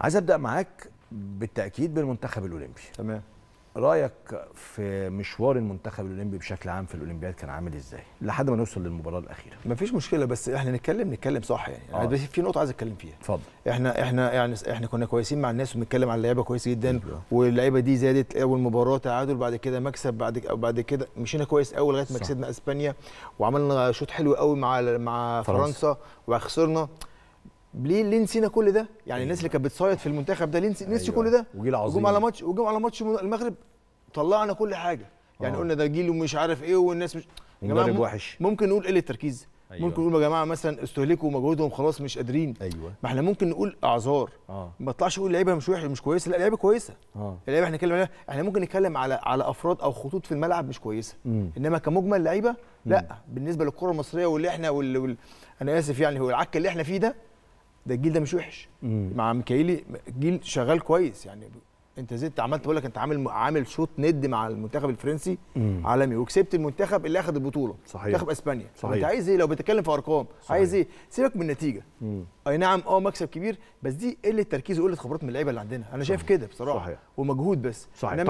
عايز ابدا معاك بالتاكيد بالمنتخب الاولمبي تمام رايك في مشوار المنتخب الاولمبي بشكل عام في الاولمبياد كان عامل ازاي لحد ما نوصل للمباراه الاخيره مفيش مشكله بس احنا نتكلم نتكلم صح يعني, آه. في نقطه عايز اتكلم فيها اتفضل احنا احنا يعني احنا كنا كويسين مع الناس وبنتكلم على اللعيبه كويس جدا أيوة. واللعيبه دي زادت اول مباراه تعادل بعد كده مكسب بعد بعد كده مشينا كويس قوي لغايه ما كسبنا اسبانيا وعملنا شوط حلو قوي مع مع فرنسا, فرنسا وخسرنا ليه ليه نسينا كل ده؟ يعني أيوه. الناس اللي كانت بتصيد في المنتخب ده ليه نسي أيوة. كل ده؟ وجيل عظيم وجم على ماتش وجم على ماتش المغرب طلعنا كل حاجه يعني آه. قلنا ده جيل ومش عارف ايه والناس مش يا وحش ممكن نقول قله تركيز أيوة. ممكن نقول يا جماعه مثلا استهلكوا مجهودهم خلاص مش قادرين ايوه ما احنا ممكن نقول اعذار آه. ما طلعش نقول لعيبه مش وحش مش كويسه لا لعيبه كويسه آه. اللعيبه احنا نتكلم عليها احنا ممكن نتكلم على على افراد او خطوط في الملعب مش كويسه مم. انما كمجمل لعيبه لا بالنسبه للكره المصريه واللي احنا وال... وال... انا اسف يعني هو العك اللي احنا فيه ده ده الجيل ده مش وحش مع ميكايلي جيل شغال كويس يعني انت زدت عملت بقول لك انت عامل عامل شوط ند مع المنتخب الفرنسي مم. عالمي وكسبت المنتخب اللي اخذ البطوله صحيح منتخب اسبانيا صحيح انت عايز ايه لو بتتكلم في ارقام صحيح. عايز ايه سيبك من النتيجه اي نعم اه مكسب كبير بس دي قله تركيز وقله خبرات من اللعيبه اللي عندنا انا شايف كده بصراحه صحيح. ومجهود بس صحيح.